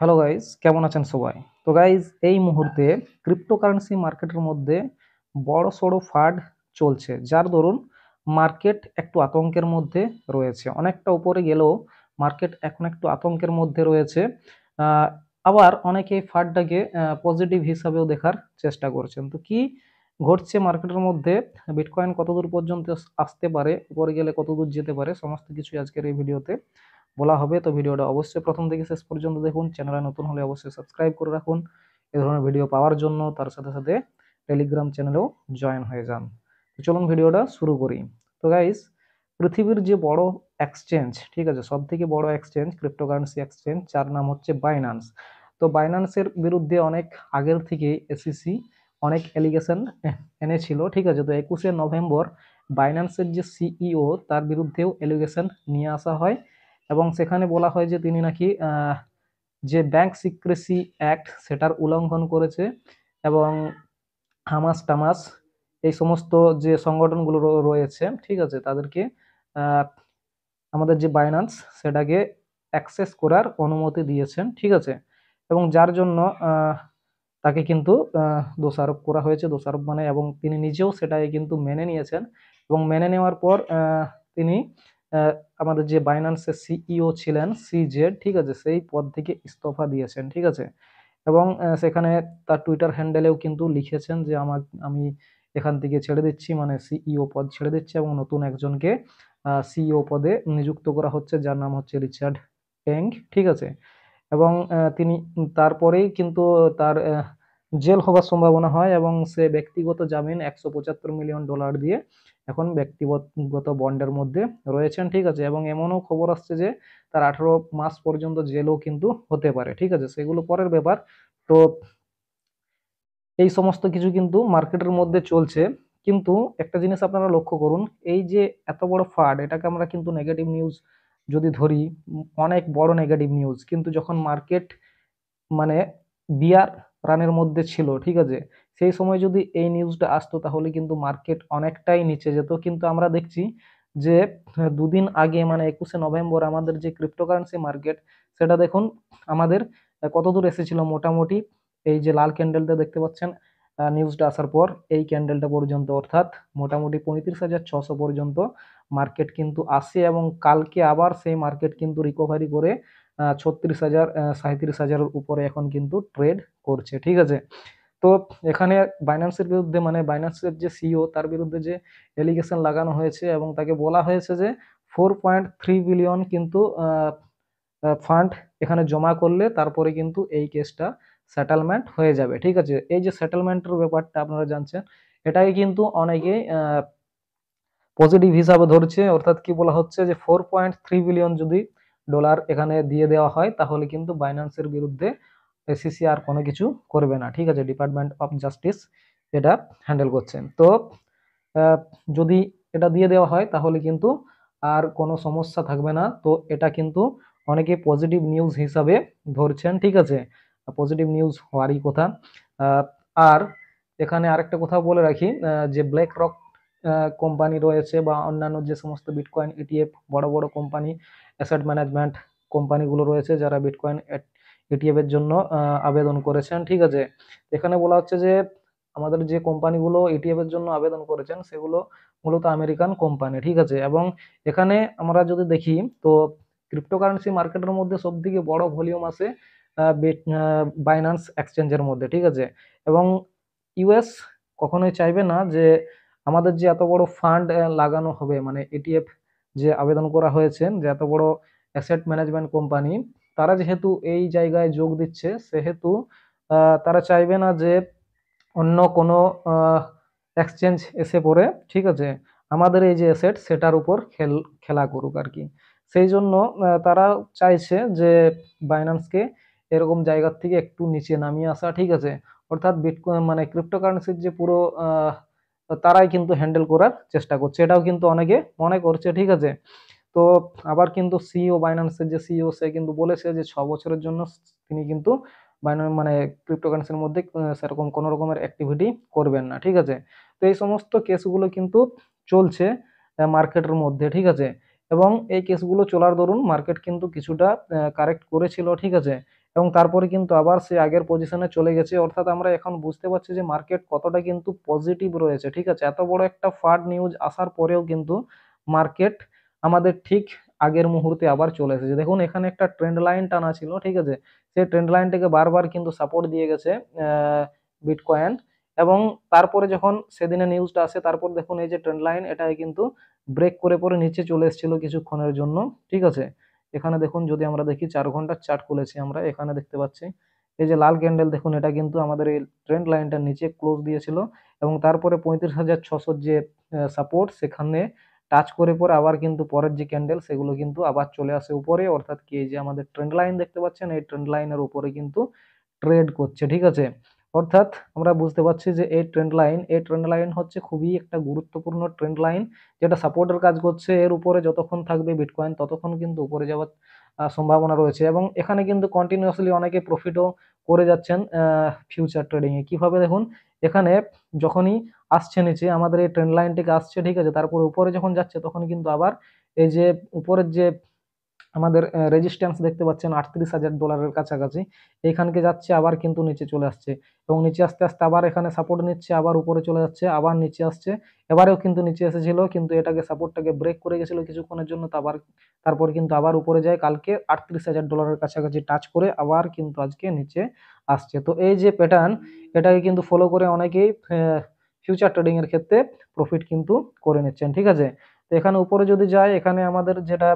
hello guys কেমন আছেন সবাই তো গাইজ এই মুহূর্তে ক্রিপ্টোকারেন্সি মার্কেটের মধ্যে বড় সড়ো ফাড চলছে যার দরুন মার্কেট একটু আতঙ্কের মধ্যে রয়েছে অনেকটা উপরে গেলেও মার্কেট এখন একটু আতঙ্কের মধ্যে রয়েছে আবার অনেকে ফাডটাকে পজিটিভ হিসাবেও দেখার চেষ্টা করছেন তো কি ঘটছে মার্কেটের মধ্যে বিটকয়েন কতদূর পর্যন্ত আসতে পারে উপরে গেলে কতদূর যেতে পারে সমস্ত কিছু আজকের এই ভিডিওতে বলা হবে তো ভিডিওটা অবশ্যই প্রথম থেকে শেষ পর্যন্ত দেখুন চ্যানেলে নতুন হলে অবশ্যই সাবস্ক্রাইব করে রাখুন এ ধরনের ভিডিও পাওয়ার জন্য তার সাথে সাথে টেলিগ্রাম চ্যানেলেও জয়েন হয়ে যান তো চলুন ভিডিওটা শুরু করি তো গাইস পৃথিবীর যে বড় এক্সচেঞ্জ ঠিক আছে সব থেকে বড় এক্সচেঞ্জ ক্রিপ্টোকারেন্সি এক্সচেঞ্জ যার নাম হচ্ছে বাইনান্স তো বাইনান্সের বিরুদ্ধে অনেক আগের থেকে এসিসি e অনেক অ্যালিগেশন এনেছিল ঠিক আছে তো একুশে নভেম্বর বাইনান্সের যে সিইও e তার বিরুদ্ধেও অ্যালিগেশন নিয়ে আসা হয় এবং সেখানে বলা হয় যে তিনি নাকি যে ব্যাংক সিক্রেসি অ্যাক্ট সেটার উল্লঙ্ঘন করেছে এবং হামাস টামাস এই সমস্ত যে সংগঠনগুলো রয়েছে ঠিক আছে তাদেরকে আমাদের যে বাইন্যান্স সেটাকে অ্যাক্সেস করার অনুমতি দিয়েছেন ঠিক আছে এবং যার জন্য তাকে কিন্তু দোষারোপ করা হয়েছে দোষারোপ মানে এবং তিনি নিজেও সেটাকে কিন্তু মেনে নিয়েছেন এবং মেনে নেওয়ার পর তিনি আমাদের যে বাইন্যান্সের সিইও e ছিলেন সিজেড ঠিক আছে সেই পদ থেকে ইস্তফা দিয়েছেন ঠিক আছে এবং সেখানে তার টুইটার হ্যান্ডেলেও কিন্তু লিখেছেন যে আমার আমি এখান থেকে ছেড়ে দিচ্ছি মানে সিইও e পদ ছেড়ে দিচ্ছি এবং নতুন একজনকে সিইও e পদে নিযুক্ত করা হচ্ছে যার নাম হচ্ছে রিচার্ড ট্যাঙ্ক ঠিক আছে এবং তিনি তারপরেই কিন্তু তার জেল হবার সম্ভাবনা হয় এবং সে ব্যক্তিগত জামিন একশো পঁচাত্তর মিলিয়ন ডলার দিয়ে এখন ব্যক্তিগত বন্ডের মধ্যে রয়েছেন ঠিক আছে এবং এমনও খবর আসছে যে তার আঠেরো মাস পর্যন্ত জেলও কিন্তু হতে পারে ঠিক আছে সেগুলো পরের ব্যাপার তো এই সমস্ত কিছু কিন্তু মার্কেটের মধ্যে চলছে কিন্তু একটা জিনিস আপনারা লক্ষ্য করুন এই যে এত বড় ফাড এটাকে আমরা কিন্তু নেগেটিভ নিউজ যদি ধরি অনেক বড় নেগেটিভ নিউজ কিন্তু যখন মার্কেট মানে বিয়ার রানের মধ্যে ছিল ঠিক আছে সেই সময় যদি এই নিউজটা আসতো তাহলে কিন্তু মার্কেট অনেকটাই নিচে যেত কিন্তু আমরা দেখছি যে দুদিন আগে মানে একুশে নভেম্বর আমাদের যে ক্রিপ্টোকারেন্সি মার্কেট সেটা দেখুন আমাদের কত দূর এসেছিল মোটামুটি এই যে লাল ক্যান্ডেলটা দেখতে পাচ্ছেন নিউজটা আসার পর এই ক্যান্ডেলটা পর্যন্ত অর্থাৎ মোটামুটি পঁয়ত্রিশ হাজার ছশো পর্যন্ত মার্কেট কিন্তু আসে এবং কালকে আবার সেই মার্কেট কিন্তু রিকভারি করে ছত্রিশ হাজার সাঁত্রিশ হাজারের উপরে এখন কিন্তু ট্রেড করছে ঠিক আছে তো এখানে বাইন্যান্সের বিরুদ্ধে মানে বাইন্যান্সের যে সিও e তার বিরুদ্ধে যে এলিগেশন লাগানো হয়েছে এবং তাকে বলা হয়েছে যে ফোর পয়েন্ট থ্রি বিলিয়ন কিন্তু ফান্ড এখানে জমা করলে তারপরে কিন্তু এই কেসটা সেটেলমেন্ট হয়ে যাবে ঠিক আছে এই যে সেটেলমেন্টের ব্যাপারটা আপনারা জানছেন এটাকে কিন্তু অনেকেই পজিটিভ হিসাবে ধরছে অর্থাৎ কি বলা হচ্ছে যে ফোর পয়েন্ট থ্রি বিলিয়ন যদি ডলার এখানে দিয়ে দেওয়া হয় তাহলে কিন্তু বাইন্যান্সের বিরুদ্ধে এসিসি আর কোনো কিছু করবে না ঠিক আছে ডিপার্টমেন্ট অফ জাস্টিস এটা হ্যান্ডেল করছেন তো যদি এটা দিয়ে দেওয়া হয় তাহলে কিন্তু আর কোনো সমস্যা থাকবে না তো এটা কিন্তু অনেকে পজিটিভ নিউজ হিসাবে ধরছেন ঠিক আছে পজিটিভ নিউজ হওয়ারই কথা আর এখানে আরেকটা কথা বলে রাখি যে ব্ল্যাক রক কোম্পানি রয়েছে বা অন্যান্য যে সমস্ত বিটকয়েন ইটিএফ e বড় বড় কোম্পানি অ্যাসেট ম্যানেজমেন্ট কোম্পানিগুলো রয়েছে যারা বিটকয়েন ইটিএফের জন্য আবেদন করেছেন ঠিক আছে এখানে বলা হচ্ছে যে আমাদের যে কোম্পানিগুলো ইটিএফের জন্য আবেদন করেছেন সেগুলো মূলত আমেরিকান কোম্পানি ঠিক আছে এবং এখানে আমরা যদি দেখি তো ক্রিপ্টোকারেন্সি মার্কেটের মধ্যে সবথেকে বড় ভলিউম আছে বাইনান্স এক্সচেঞ্জের মধ্যে ঠিক আছে এবং ইউএস কখনোই চাইবে না যে আমাদের যে এত বড় ফান্ড লাগানো হবে মানে ইটিএফ যে আবেদন করা হয়েছেন যে এত বড় অ্যাসেট ম্যানেজমেন্ট কোম্পানি তারা যেহেতু এই জায়গায় যোগ দিচ্ছে সেহেতু তারা চাইবে না যে অন্য কোনো এক্সচেঞ্জ এসে পড়ে ঠিক আছে আমাদের এই যে অ্যাসেট সেটার উপর খেল খেলা করুক আর কি সেই জন্য তারা চাইছে যে বাইন্যান্সকে এরকম জায়গার থেকে একটু নিচে নামিয়ে আসা ঠিক আছে অর্থাৎ বিট মানে ক্রিপ্টোকারেন্সির যে পুরো তারাই কিন্তু হ্যান্ডেল করার চেষ্টা করছে এটাও কিন্তু অনেকে মনে করছে ঠিক আছে তো আবার কিন্তু সিও বাইন্যান্সের e যে সিও e সে কিন্তু বলেছে যে ছ বছরের জন্য তিনি কিন্তু বাইনার মানে ক্রিপ্টোকারেন্সির মধ্যে সেরকম কোনো রকমের অ্যাক্টিভিটি করবেন না ঠিক আছে তো এই সমস্ত কেসগুলো কিন্তু চলছে মার্কেটের মধ্যে ঠিক আছে এবং এই কেসগুলো চলার দরুন মার্কেট কিন্তু কিছুটা কারেক্ট করেছিল ঠিক আছে এবং তারপরে কিন্তু আবার সে আগের পজিশনে চলে গেছে অর্থাৎ আমরা এখন বুঝতে পারছি যে মার্কেট কতটা কিন্তু পজিটিভ রয়েছে ঠিক আছে এত বড় একটা ফাড নিউজ আসার পরেও কিন্তু মার্কেট আমাদের ঠিক আগের মুহূর্তে আবার চলে এসেছে দেখুন এখানে একটা ট্রেন্ড লাইন টানা ছিল ঠিক আছে সেই ট্রেন্ড লাইনটাকে বারবার কিন্তু সাপোর্ট দিয়ে গেছে বিটকয়েন এবং তারপরে যখন সেদিনে নিউজটা আসে তারপর দেখুন এই যে ট্রেন্ড লাইন এটাই কিন্তু ব্রেক করে পরে নিচে চলে এসেছিল কিছুক্ষণের জন্য ঠিক আছে এখানে দেখুন যদি আমরা দেখি চার ঘন্টার চার্ট খুলেছি আমরা এখানে দেখতে পাচ্ছি এই যে লাল ক্যান্ডেল দেখুন এটা কিন্তু আমাদের এই ট্রেন্ড লাইনটার নিচে ক্লোজ দিয়েছিল এবং তারপরে পঁয়ত্রিশ হাজার ছশোর যে সাপোর্ট সেখানে টাচ করে পরে আবার কিন্তু পরের যে ক্যান্ডেল সেগুলো কিন্তু আবার চলে আসে উপরে অর্থাৎ কি যে আমাদের ট্রেন্ড লাইন দেখতে পাচ্ছেন এই ট্রেন্ড লাইনের উপরে কিন্তু ট্রেড করছে ঠিক আছে অর্থাৎ আমরা বুঝতে পারছি যে এই ট্রেন্ড লাইন এই ট্রেন্ড লাইন হচ্ছে খুবই একটা গুরুত্বপূর্ণ ট্রেন্ড লাইন যেটা সাপোর্টের কাজ করছে এর উপরে যতক্ষণ থাকবে বিটকয়েন ততক্ষণ কিন্তু উপরে যাওয়ার সম্ভাবনা রয়েছে এবং এখানে কিন্তু কন্টিনিউয়াসলি অনেকে প্রফিটও করে যাচ্ছেন ফিউচার ট্রেডিংয়ে কীভাবে দেখুন এখানে যখনই আসছে নিচে আমাদের এই ট্রেন্ড লাইনটিকে আসছে ঠিক আছে তারপর উপরে যখন যাচ্ছে তখন কিন্তু আবার এই যে উপরের যে আমাদের রেজিস্ট্যান্স দেখতে পাচ্ছেন আটত্রিশ হাজার ডলারের কাছাকাছি এখানকে যাচ্ছে আবার কিন্তু নিচে চলে আসছে এবং নিচে আসতে আসতে আবার এখানে সাপোর্ট নিচ্ছে আবার উপরে চলে যাচ্ছে আবার নিচে আসছে এবারেও কিন্তু নিচে এসেছিল কিন্তু এটাকে সাপোর্টটাকে ব্রেক করে গেছিলো কিছুক্ষণের জন্য আবার তারপর কিন্তু আবার উপরে যায় কালকে আটত্রিশ হাজার ডলারের কাছাকাছি টাচ করে আবার কিন্তু আজকে নিচে আসছে তো এই যে প্যাটার্ন এটাকে কিন্তু ফলো করে অনেকেই ফিউচার ট্রেডিংয়ের ক্ষেত্রে প্রফিট কিন্তু করে নিচ্ছেন ঠিক আছে তো এখানে উপরে যদি যায় এখানে আমাদের যেটা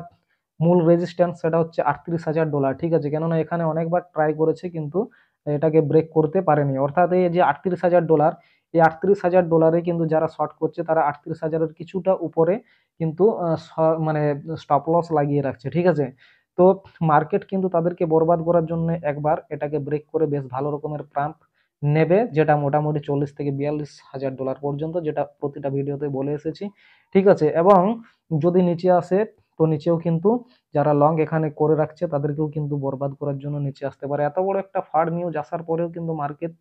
মূল রেজিস্ট্যান্স সেটা হচ্ছে আটত্রিশ হাজার ডলার ঠিক আছে কেননা এখানে অনেকবার ট্রাই করেছে কিন্তু এটাকে ব্রেক করতে পারেনি অর্থাৎ এই যে আটত্রিশ হাজার ডলার এই আটত্রিশ হাজার ডলারে কিন্তু যারা শর্ট করছে তারা আটত্রিশ হাজারের কিছুটা উপরে কিন্তু মানে স্টপ লস লাগিয়ে রাখছে ঠিক আছে তো মার্কেট কিন্তু তাদেরকে বরবাদ করার জন্য একবার এটাকে ব্রেক করে বেশ ভালো রকমের প্রাম্প নেবে যেটা মোটামুটি চল্লিশ থেকে বিয়াল্লিশ হাজার ডলার পর্যন্ত যেটা প্রতিটা ভিডিওতে বলে এসেছি ঠিক আছে এবং যদি নিচে আসে তো নিচেও কিন্তু যারা লং এখানে করে রাখছে তাদেরকেও কিন্তু বরবাদ করার জন্য নিচে আসতে পারে এত বড় একটা ফার নিউজ আসার পরেও কিন্তু মার্কেট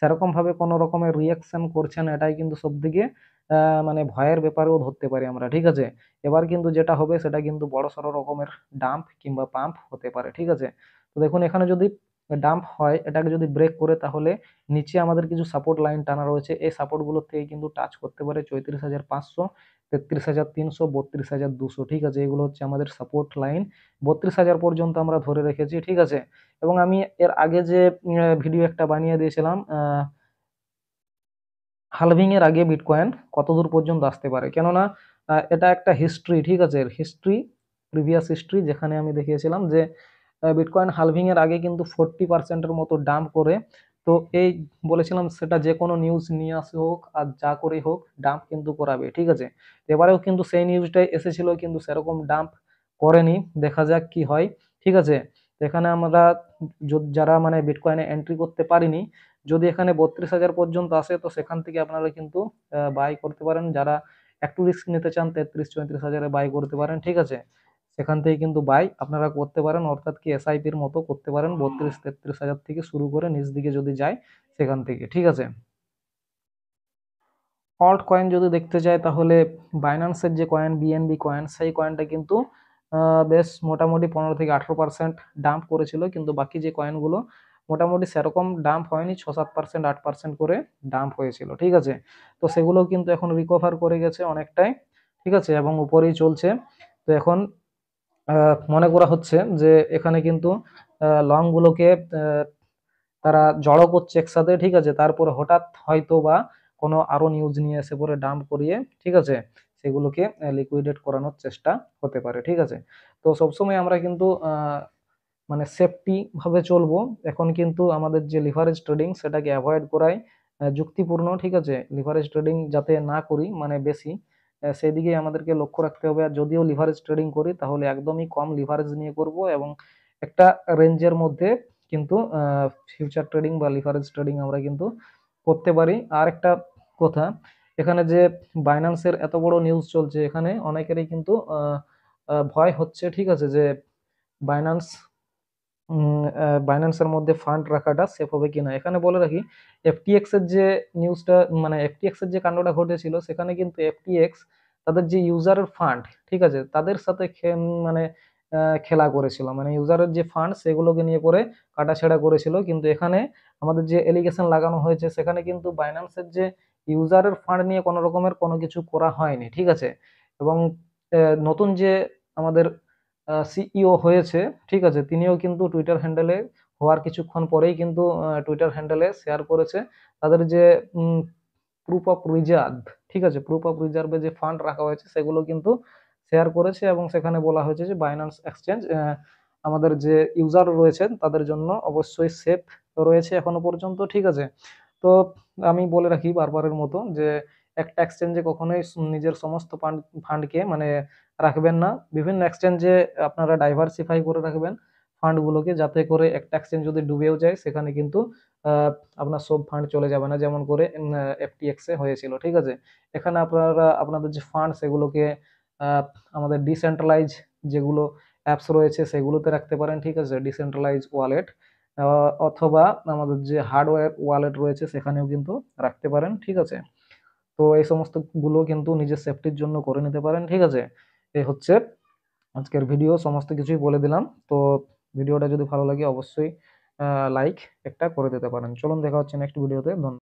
সেরকমভাবে কোনো রকমের রিয়াকশান করছে না এটাই কিন্তু সবদিকে মানে ভয়ের ব্যাপারেও ধরতে পারি আমরা ঠিক আছে এবার কিন্তু যেটা হবে সেটা কিন্তু বড় সড়ো রকমের ডাম্প কিংবা পাম্প হতে পারে ঠিক আছে তো দেখুন এখানে যদি ডাম্প হয় এটাকে যদি ব্রেক করে তাহলে নিচে আমাদের কিছু সাপোর্ট লাইন টানা রয়েছে এই সাপোর্টগুলোর থেকে কিন্তু টাচ করতে পারে চৌত্রিশ হাজার পাঁচশো তেত্রিশ হাজার তিনশো বত্রিশ হাজার দুশো ঠিক আছে এগুলো হচ্ছে আমাদের সাপোর্ট লাইন বত্রিশ হাজার পর্যন্ত আমরা ধরে রেখেছি ঠিক আছে এবং আমি এর আগে যে ভিডিও একটা বানিয়ে দিয়েছিলাম হালভিংয়ের আগে বিটকয়েন কত দূর পর্যন্ত আসতে পারে কেননা এটা একটা হিস্ট্রি ঠিক আছে হিস্ট্রি প্রিভিয়াস হিস্ট্রি যেখানে আমি দেখিয়েছিলাম যে বিটকয়েন হালভিংয়ের আগে কিন্তু ফোরটি পার্সেন্টের মতো ডাম্প করে তো এই বলেছিলাম সেটা যে কোনো নিউজ নিয়ে আসে হোক আর যা করে হোক ডাম্প কিন্তু করাবে ঠিক আছে এবারেও কিন্তু সেই নিউজটাই এসেছিল কিন্তু সেরকম ডাম্প করেনি দেখা যাক কি হয় ঠিক আছে এখানে আমরা যারা মানে বিটকয়েনে এন্ট্রি করতে পারিনি যদি এখানে বত্রিশ হাজার পর্যন্ত আসে তো সেখান থেকে আপনারা কিন্তু বাই করতে পারেন যারা একটু রিস্ক নিতে চান তেত্রিশ চৌত্রিশ হাজারে বাই করতে পারেন ঠিক আছে সেখান থেকে কিন্তু বাই আপনারা করতে পারেন অর্থাৎ কি এসআইপির মতো করতে পারেন বত্রিশ তেত্রিশ হাজার থেকে শুরু করে নিচ দিকে যদি যায় সেখান থেকে ঠিক আছে অল্ট কয়েন যদি দেখতে যাই তাহলে বাইন্যান্সের যে কয়েন বিএনবি কয়েন সেই কয়েনটা কিন্তু বেশ মোটামুটি পনেরো থেকে আঠেরো পার্সেন্ট ডাম্প করেছিল কিন্তু বাকি যে কয়েনগুলো মোটামুটি সেরকম ডাম্প হয়নি ছ সাত পার্সেন্ট আট পার্সেন্ট করে ডাম্প হয়েছিল ঠিক আছে তো সেগুলো কিন্তু এখন রিকভার করে গেছে অনেকটাই ঠিক আছে এবং উপরেই চলছে তো এখন মনে করা হচ্ছে যে এখানে কিন্তু লংগুলোকে তারা জড়ো করছে একসাথে ঠিক আছে তারপরে হঠাৎ হয়তো বা কোনো আরও নিউজ নিয়ে এসে পরে ডাম্প করিয়ে ঠিক আছে সেগুলোকে লিকুইডেট করানোর চেষ্টা হতে পারে ঠিক আছে তো সবসময় আমরা কিন্তু মানে সেফটিভাবে চলবো এখন কিন্তু আমাদের যে লিভারেজ ট্রেডিং সেটাকে অ্যাভয়েড করাই যুক্তিপূর্ণ ঠিক আছে লিভারেজ ট্রেডিং যাতে না করি মানে বেশি সেই দিকে আমাদেরকে লক্ষ্য রাখতে হবে আর যদিও লিভারেজ ট্রেডিং করি তাহলে একদমই কম লিভারেজ নিয়ে করব এবং একটা রেঞ্জের মধ্যে কিন্তু ফিউচার ট্রেডিং বা লিভারেজ ট্রেডিং আমরা কিন্তু করতে পারি আর একটা কথা এখানে যে বাইন্যান্সের এত বড় নিউজ চলছে এখানে অনেকেরই কিন্তু ভয় হচ্ছে ঠিক আছে যে বাইন্যান্স বাইন্যান্সের মধ্যে ফান্ড রাখাটা সেফ হবে কি না এখানে বলে রাখি এফটিএক্সের যে নিউজটা মানে এফটিএক্সের যে কাণ্ডটা ঘটেছিল সেখানে কিন্তু এফটিএক্স তাদের যে ইউজারের ফান্ড ঠিক আছে তাদের সাথে মানে খেলা করেছিল মানে ইউজারের যে ফান্ড সেগুলোকে নিয়ে করে কাটাছেড়া করেছিল কিন্তু এখানে আমাদের যে এলিগেশন লাগানো হয়েছে সেখানে কিন্তু বাইন্যান্সের যে ইউজারের ফান্ড নিয়ে কোনো রকমের কোনো কিছু করা হয়নি ঠিক আছে এবং নতুন যে আমাদের সিইও e হয়েছে ঠিক আছে তিনিও কিন্তু টুইটার হ্যান্ডেলে হওয়ার কিছুক্ষণ পরেই কিন্তু টুইটার হ্যান্ডেলে শেয়ার করেছে তাদের যে প্রুফ অফ রিজার্ভ ঠিক আছে প্রুফ অফ রিজার্ভে যে ফান্ড রাখা হয়েছে সেগুলো কিন্তু শেয়ার করেছে এবং সেখানে বলা হয়েছে যে বাইন্যান্স এক্সচেঞ্জ আমাদের যে ইউজার রয়েছেন তাদের জন্য অবশ্যই সেফ রয়েছে এখনো পর্যন্ত ঠিক আছে তো আমি বলে রাখি বারবারের মতো যে একটা এক্সচেঞ্জে কখনোই নিজের সমস্ত ফান্ড ফান্ডকে মানে রাখবেন না বিভিন্ন এক্সচেঞ্জে আপনারা ডাইভার্সিফাই করে রাখবেন ফান্ডগুলোকে যাতে করে একটা এক্সচেঞ্জ যদি ডুবেও যায় সেখানে কিন্তু আপনার সব ফান্ড চলে যাবে না যেমন করে এফটিএক্সে হয়েছিল ঠিক আছে এখানে আপনারা আপনাদের যে ফান্ড সেগুলোকে আমাদের ডিসেন্ট্রালাইজ যেগুলো অ্যাপস রয়েছে সেগুলোতে রাখতে পারেন ঠিক আছে ডিসেন্ট্রালাইজ ওয়ালেট অথবা আমাদের যে হার্ডওয়্যার ওয়ালেট রয়েছে সেখানেও কিন্তু রাখতে পারেন ঠিক আছে তো এই সমস্তগুলো কিন্তু নিজের সেফটির জন্য করে নিতে পারেন ঠিক আছে এই হচ্ছে আজকের ভিডিও সমস্ত কিছুই বলে দিলাম তো ভিডিওটা যদি ভালো লাগে অবশ্যই লাইক একটা করে দিতে পারেন চলুন দেখা হচ্ছে নেক্সট ভিডিওতে ধন্যবাদ